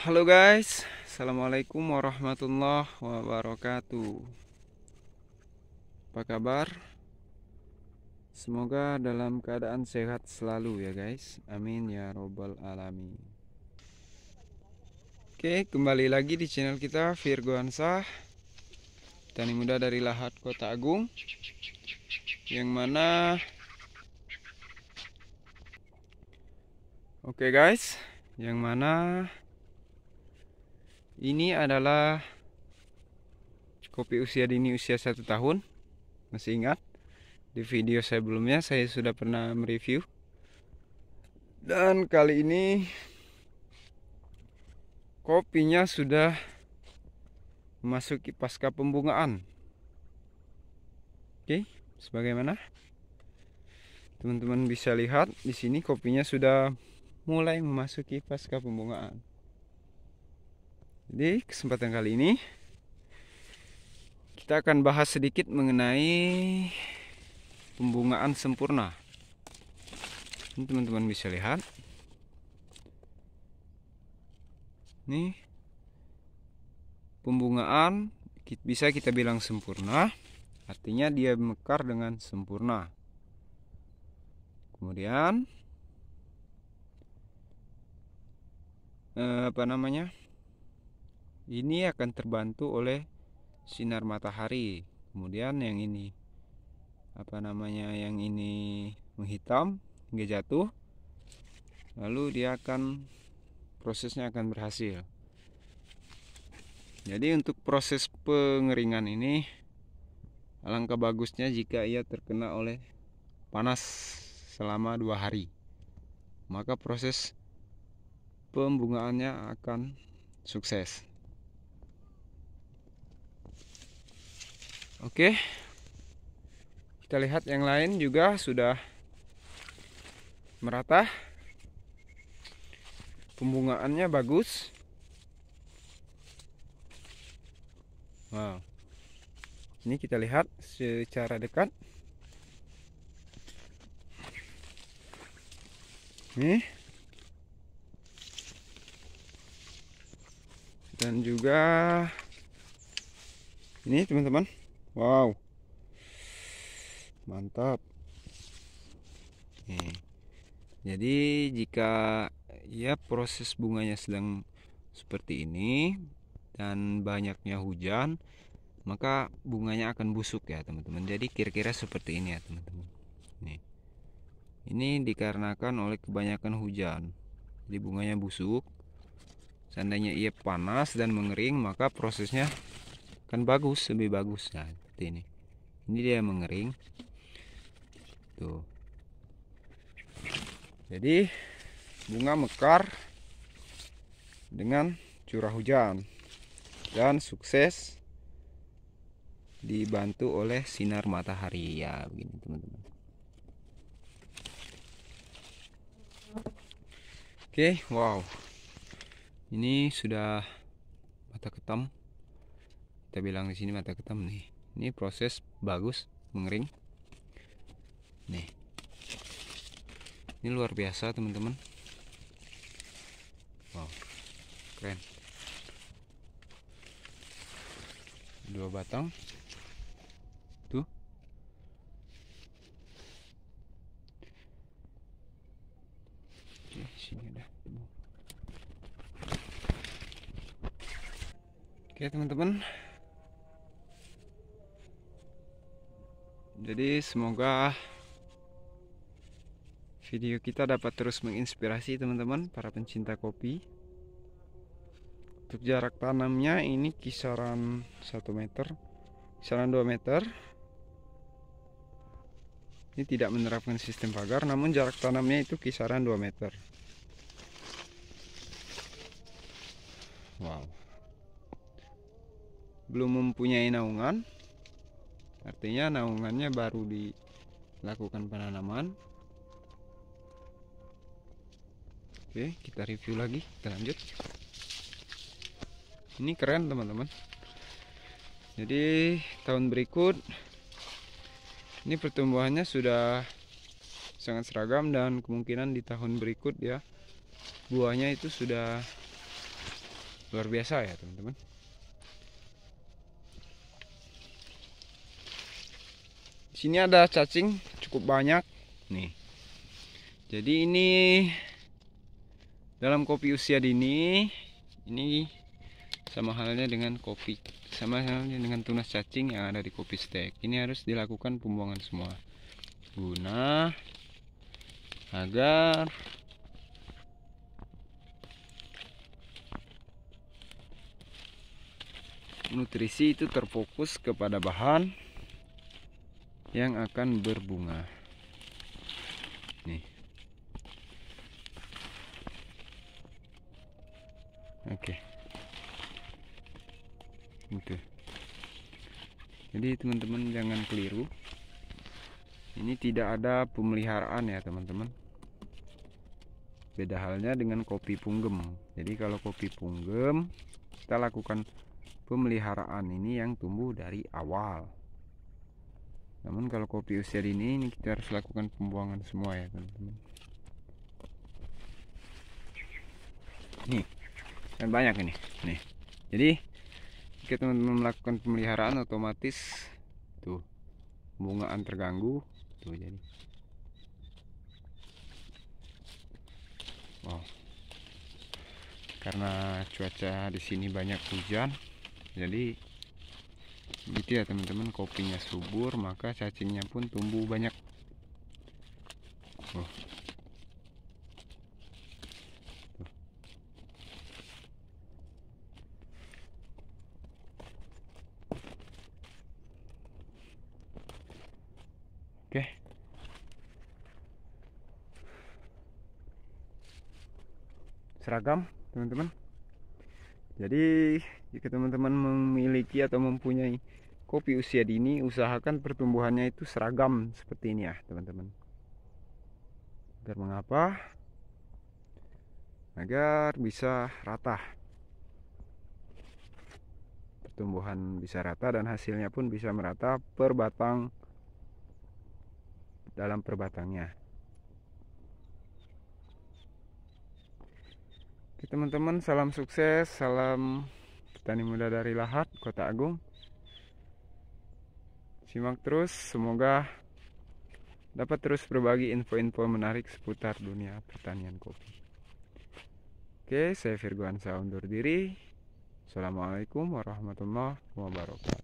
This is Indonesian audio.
Halo guys, Assalamualaikum warahmatullahi wabarakatuh Apa kabar? Semoga dalam keadaan sehat selalu ya guys Amin ya robbal alamin Oke, kembali lagi di channel kita Virgo Ansah Tani muda dari Lahat Kota Agung Yang mana Oke guys Yang mana ini adalah kopi usia dini usia satu tahun masih ingat di video saya sebelumnya saya sudah pernah mereview dan kali ini kopinya sudah memasuki pasca pembungaan oke sebagaimana teman-teman bisa lihat di sini kopinya sudah mulai memasuki pasca pembungaan jadi kesempatan kali ini kita akan bahas sedikit mengenai pembungaan sempurna. Ini Teman-teman bisa lihat. Nih pembungaan bisa kita bilang sempurna, artinya dia mekar dengan sempurna. Kemudian eh, apa namanya? ini akan terbantu oleh sinar matahari kemudian yang ini apa namanya yang ini menghitam hingga jatuh lalu dia akan prosesnya akan berhasil jadi untuk proses pengeringan ini alangkah bagusnya jika ia terkena oleh panas selama dua hari maka proses pembungaannya akan sukses Oke. Kita lihat yang lain juga sudah merata. Pembungaannya bagus. Wow. Ini kita lihat secara dekat. Nih. Dan juga ini teman-teman Wow. Mantap. Hmm. Jadi jika ya proses bunganya sedang seperti ini dan banyaknya hujan, maka bunganya akan busuk ya, teman-teman. Jadi kira-kira seperti ini ya, teman-teman. Nih. Ini dikarenakan oleh kebanyakan hujan. Jadi bunganya busuk. Seandainya ia panas dan mengering, maka prosesnya kan bagus lebih bagus nah seperti ini ini dia mengering tuh jadi bunga mekar dengan curah hujan dan sukses dibantu oleh sinar matahari ya begini teman-teman oke wow ini sudah mata ketam kita bilang di sini mata ketam nih ini proses bagus mengering nih ini luar biasa teman-teman wow keren dua batang tuh Oke, sini ada Oke teman-teman Jadi semoga video kita dapat terus menginspirasi teman-teman para pencinta kopi. Untuk jarak tanamnya ini kisaran 1 meter, kisaran 2 meter. Ini tidak menerapkan sistem pagar, namun jarak tanamnya itu kisaran 2 meter. Wow. Belum mempunyai naungan, artinya naungannya baru dilakukan penanaman oke kita review lagi kita lanjut ini keren teman-teman jadi tahun berikut ini pertumbuhannya sudah sangat seragam dan kemungkinan di tahun berikut ya buahnya itu sudah luar biasa ya teman-teman sini ada cacing cukup banyak nih jadi ini dalam kopi usia dini ini sama halnya dengan kopi sama halnya dengan tunas cacing yang ada di kopi stek ini harus dilakukan pembuangan semua guna agar nutrisi itu terfokus kepada bahan yang akan berbunga nih oke gitu jadi teman-teman jangan keliru ini tidak ada pemeliharaan ya teman-teman beda halnya dengan kopi punggem jadi kalau kopi punggem kita lakukan pemeliharaan ini yang tumbuh dari awal namun kalau kopi usia dini ini kita harus lakukan pembuangan semua ya teman-teman nih kan banyak ini nih jadi kita teman-teman melakukan pemeliharaan otomatis tuh bungaan terganggu tuh jadi wow karena cuaca di sini banyak hujan jadi gitu ya teman-teman kopinya subur maka cacingnya pun tumbuh banyak oh. Oke. Seragam, teman-teman. Jadi jika teman-teman memiliki atau mempunyai kopi usia dini, usahakan pertumbuhannya itu seragam seperti ini ya, teman-teman. Agar mengapa? Agar bisa rata. Pertumbuhan bisa rata dan hasilnya pun bisa merata per batang dalam per perbatangnya. teman-teman, salam sukses, salam Petani muda dari Lahat, Kota Agung. Simak terus, semoga dapat terus berbagi info-info menarik seputar dunia pertanian kopi. Oke, saya Virgo Ansa undur diri. Assalamualaikum warahmatullahi wabarakatuh.